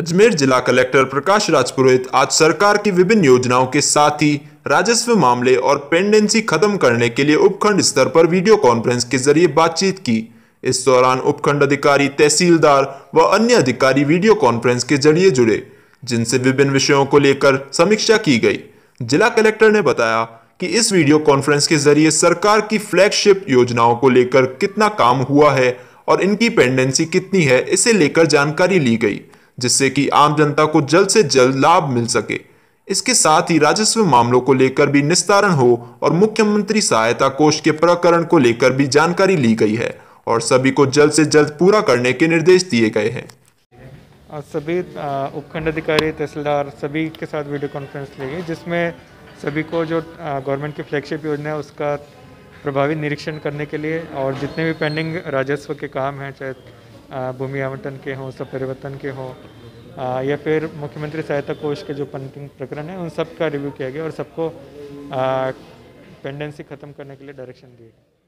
अजमेर जिला कलेक्टर प्रकाश राजपुरोहित आज सरकार की विभिन्न योजनाओं के साथ ही राजस्व मामले और पेंडेंसी खत्म करने के लिए उपखंड स्तर पर वीडियो कॉन्फ्रेंस के जरिए बातचीत की इस दौरान उपखंड अधिकारी तहसीलदार व अन्य अधिकारी वीडियो कॉन्फ्रेंस के जरिए जुड़े जिनसे विभिन्न विषयों को लेकर समीक्षा की गई जिला कलेक्टर ने बताया कि इस वीडियो कॉन्फ्रेंस के जरिए सरकार की फ्लैगशिप योजनाओं को लेकर कितना काम हुआ है और इनकी पेंडेंसी कितनी है इसे लेकर जानकारी ली गई जिससे कि आम जनता को जल्द से जल्द लाभ मिल सके इसके साथ ही राजस्व मामलों को लेकर भी निस्तारण हो और मुख्यमंत्री सहायता कोष के प्रकरण को लेकर भी जानकारी ली गई है और सभी को जल्द से जल्द पूरा करने के निर्देश दिए गए हैं सभी उपखंड अधिकारी तहसीलदार सभी के साथ वीडियो कॉन्फ्रेंस ली गई जिसमें सभी को जो गवर्नमेंट की फ्लैगशिप योजना है उसका प्रभावी निरीक्षण करने के लिए और जितने भी पेंडिंग राजस्व के काम हैं चाहे भूमि आवंटन के हों सब परिवर्तन के हों या फिर मुख्यमंत्री सहायता कोष के जो पंटिंग प्रकरण है उन सब का रिव्यू किया गया और सबको पेंडेंसी खत्म करने के लिए डायरेक्शन दिए गए